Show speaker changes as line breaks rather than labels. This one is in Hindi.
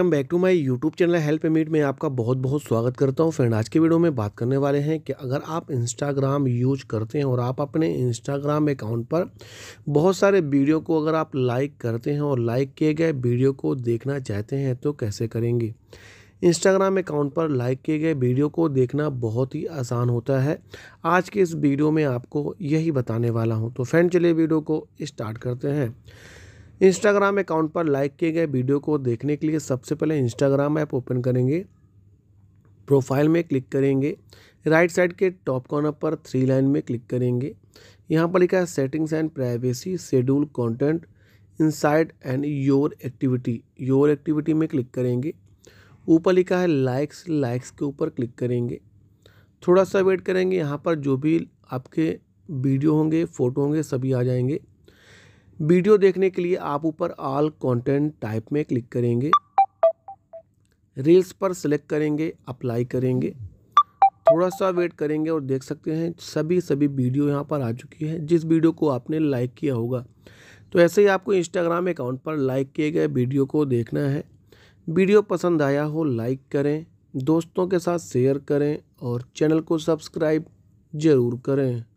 welcome back to my YouTube channel help meet में आपका बहुत बहुत स्वागत करता हूं फ्रेंड आज के वीडियो में बात करने वाले हैं कि अगर आप इंस्टाग्राम यूज करते हैं और आप अपने इंस्टाग्राम अकाउंट पर बहुत सारे वीडियो को अगर आप लाइक करते हैं और लाइक किए गए वीडियो को देखना चाहते हैं तो कैसे करेंगे इंस्टाग्राम अकाउंट पर लाइक किए गए वीडियो को देखना बहुत ही आसान होता है आज के इस वीडियो में आपको यही बताने वाला हूँ तो फ्रेंड चलिए वीडियो को स्टार्ट करते हैं इंस्टाग्राम अकाउंट पर लाइक किए गए वीडियो को देखने के लिए सबसे पहले इंस्टाग्राम ऐप ओपन करेंगे प्रोफाइल में क्लिक करेंगे राइट साइड के टॉप कॉर्नर पर थ्री लाइन में क्लिक करेंगे यहाँ पर लिखा है settings and privacy schedule content inside and your activity your activity में क्लिक करेंगे ऊपर लिखा है लाइक्स लाइक्स के ऊपर क्लिक करेंगे थोड़ा सा वेट करेंगे यहाँ पर जो भी आपके वीडियो होंगे फ़ोटो होंगे सभी आ जाएंगे वीडियो देखने के लिए आप ऊपर ऑल कंटेंट टाइप में क्लिक करेंगे रील्स पर सिलेक्ट करेंगे अप्लाई करेंगे थोड़ा सा वेट करेंगे और देख सकते हैं सभी सभी वीडियो यहाँ पर आ चुकी है जिस वीडियो को आपने लाइक किया होगा तो ऐसे ही आपको इंस्टाग्राम अकाउंट पर लाइक किए गए वीडियो को देखना है वीडियो पसंद आया हो लाइक करें दोस्तों के साथ शेयर करें और चैनल को सब्सक्राइब ज़रूर करें